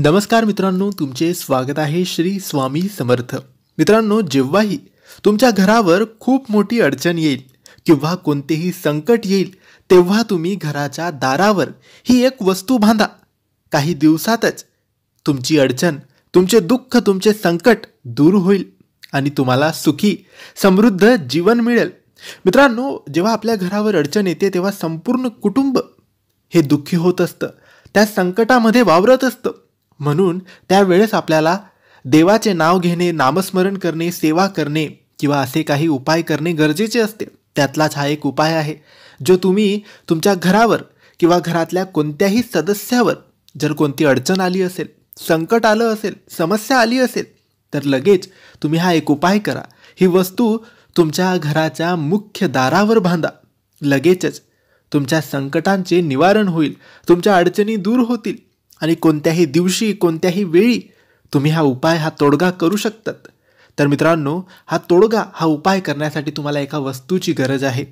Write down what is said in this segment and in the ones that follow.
नमस्कार मित्रांनो तुमचे स्वागत आहे श्री स्वामी समर्थ मित्रांनो जेव्हाही तुमच्या घरावर खूप मोठी अडचण येईल किंवा कोणतेही संकट येईल तेव्हा तुम्ही घराच्या दारावर ही एक वस्तू बांधा काही दिवसातच तुमची अडचण तुमचे दुःख तुमचे संकट दूर होईल आणि तुम्हाला सुखी समृद्ध जीवन मिळेल मित्रांनो जेव्हा आपल्या घरावर अडचण येते तेव्हा संपूर्ण कुटुंब हे दुःखी होत असतं त्या संकटामध्ये वावरत असतं म्हणून त्यावेळेस आपल्याला देवाचे नाव घेणे नामस्मरण करणे सेवा करणे किंवा असे काही उपाय करणे गरजेचे असते त्यातलाच हा एक उपाय आहे जो तुम्ही तुमच्या घरावर किंवा घरातल्या कोणत्याही सदस्यावर जर कोणती अडचण आली असेल संकट आलं असेल समस्या आली असेल तर लगेच तुम्ही हा एक उपाय करा ही वस्तू तुमच्या घराच्या मुख्य दारावर बांधा लगेचच तुमच्या संकटांचे निवारण होईल तुमच्या अडचणी दूर होतील आणि कोणत्याही दिवशी कोणत्याही वेळी तुम्ही हा उपाय हा तोडगा करू शकतात तर मित्रांनो हा तोडगा हा उपाय करण्यासाठी तुम्हाला एका वस्तूची गरज आहे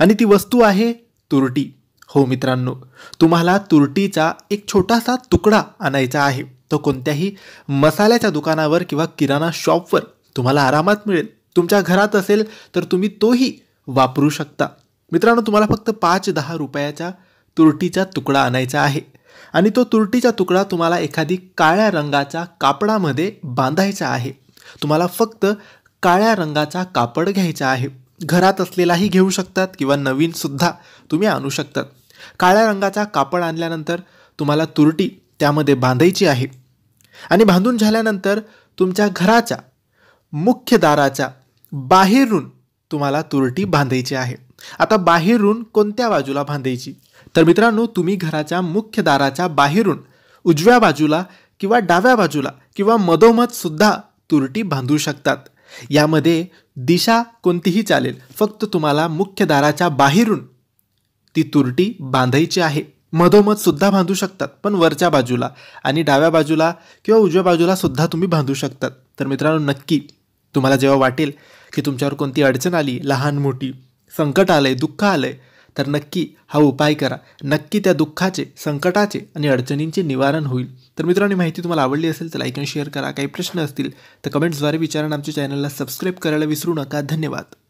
आणि ती वस्तू आहे तुरटी हो मित्रांनो तुम्हाला तुरटीचा एक छोटासा तुकडा आणायचा आहे तो कोणत्याही मसाल्याच्या दुकानावर किंवा किराणा शॉपवर तुम्हाला आरामात मिळेल तुमच्या घरात असेल तर तुम्ही तोही वापरू शकता मित्रांनो तुम्हाला फक्त पाच दहा रुपयाचा तुरटीचा तुकडा आणायचा आहे आणि तो तुरटीचा तुकडा तुम्हाला एखादी काळ्या रंगाच्या कापडामध्ये बांधायचा आहे तुम्हाला फक्त काळ्या रंगाचा कापड घ्यायचा आहे घरात असलेलाही घेऊ शकतात किंवा नवीनसुद्धा तुम्ही आणू शकतात काळ्या रंगाचा कापड आणल्यानंतर तुम्हाला तुरटी त्यामध्ये बांधायची आहे आणि बांधून झाल्यानंतर तुमच्या घराच्या मुख्य दाराच्या बाहेरून तुम्हाला तुरटी बांधायची आहे आता बाहेरून कोणत्या बाजूला बांधायची तर मित्रांनो तुम्ही घराच्या मुख्य दाराच्या बाहेरून उजव्या बाजूला किंवा डाव्या बाजूला किंवा मधोमध सुद्धा तुरटी बांधू शकतात यामध्ये दिशा कोणतीही चालेल फक्त तुम्हाला मुख्य दाराच्या बाहेरून ती तुरटी बांधायची आहे मधोमध सुद्धा बांधू शकतात पण वरच्या बाजूला आणि डाव्या बाजूला किंवा उजव्या बाजूला सुद्धा तुम्ही बांधू शकतात तर मित्रांनो नक्की तुम्हाला जेव्हा वाटेल की तुमच्यावर कोणती अडचण आली लहान मोठी संकट आलंय दुःख आलंय तर नक्की हा उपाय करा नक्की त्या दुःखाचे संकटाचे आणि अडचणींचे निवारण होईल तर मित्रांनी माहिती तुम्हाला आवडली असेल तर लाईक आणि शेअर करा काही प्रश्न असतील तर कमेंट्सद्वारे विचारून आमच्या चॅनलला सबस्क्राईब करायला विसरू नका धन्यवाद